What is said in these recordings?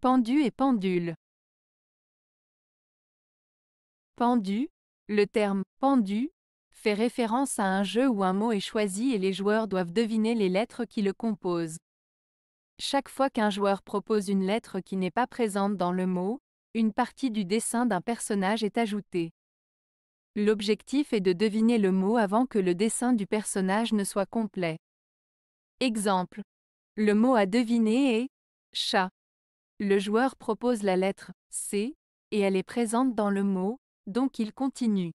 Pendu et pendule. Pendu. Le terme pendu fait référence à un jeu où un mot est choisi et les joueurs doivent deviner les lettres qui le composent. Chaque fois qu'un joueur propose une lettre qui n'est pas présente dans le mot, une partie du dessin d'un personnage est ajoutée. L'objectif est de deviner le mot avant que le dessin du personnage ne soit complet. Exemple. Le mot à deviner est chat. Le joueur propose la lettre C, et elle est présente dans le mot, donc il continue.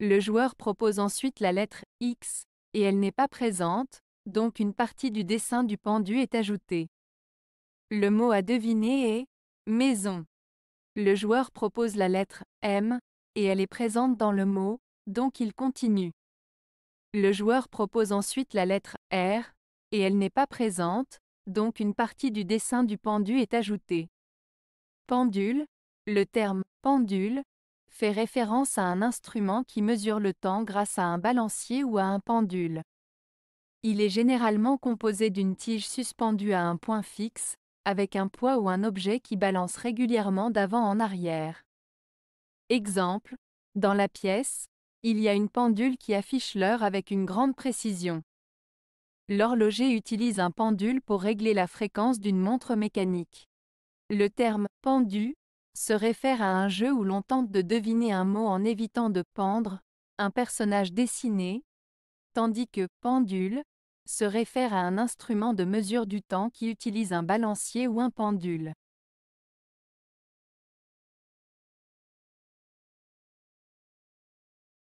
Le joueur propose ensuite la lettre X, et elle n'est pas présente, donc une partie du dessin du pendu est ajoutée. Le mot à deviner est maison. Le joueur propose la lettre M, et elle est présente dans le mot, donc il continue. Le joueur propose ensuite la lettre R, et elle n'est pas présente, donc une partie du dessin du pendu est ajoutée. Pendule. Le terme pendule fait référence à un instrument qui mesure le temps grâce à un balancier ou à un pendule. Il est généralement composé d'une tige suspendue à un point fixe, avec un poids ou un objet qui balance régulièrement d'avant en arrière. Exemple, dans la pièce, il y a une pendule qui affiche l'heure avec une grande précision. L'horloger utilise un pendule pour régler la fréquence d'une montre mécanique. Le terme pendu se réfère à un jeu où l'on tente de deviner un mot en évitant de pendre un personnage dessiné, tandis que pendule se réfère à un instrument de mesure du temps qui utilise un balancier ou un pendule.